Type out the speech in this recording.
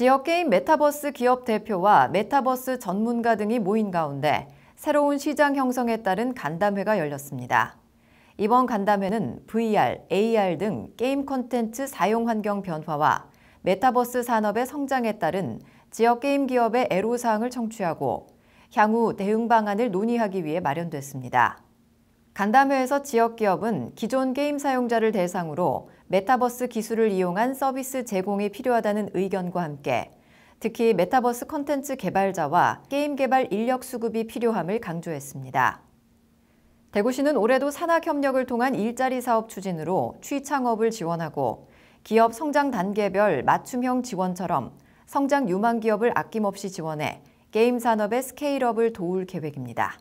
지역 게임 메타버스 기업 대표와 메타버스 전문가 등이 모인 가운데 새로운 시장 형성에 따른 간담회가 열렸습니다. 이번 간담회는 VR, AR 등 게임 콘텐츠 사용 환경 변화와 메타버스 산업의 성장에 따른 지역 게임 기업의 애로사항을 청취하고 향후 대응 방안을 논의하기 위해 마련됐습니다. 간담회에서 지역 기업은 기존 게임 사용자를 대상으로 메타버스 기술을 이용한 서비스 제공이 필요하다는 의견과 함께 특히 메타버스 콘텐츠 개발자와 게임 개발 인력 수급이 필요함을 강조했습니다. 대구시는 올해도 산학협력을 통한 일자리 사업 추진으로 취창업을 지원하고 기업 성장 단계별 맞춤형 지원처럼 성장 유망 기업을 아낌없이 지원해 게임 산업의 스케일업을 도울 계획입니다.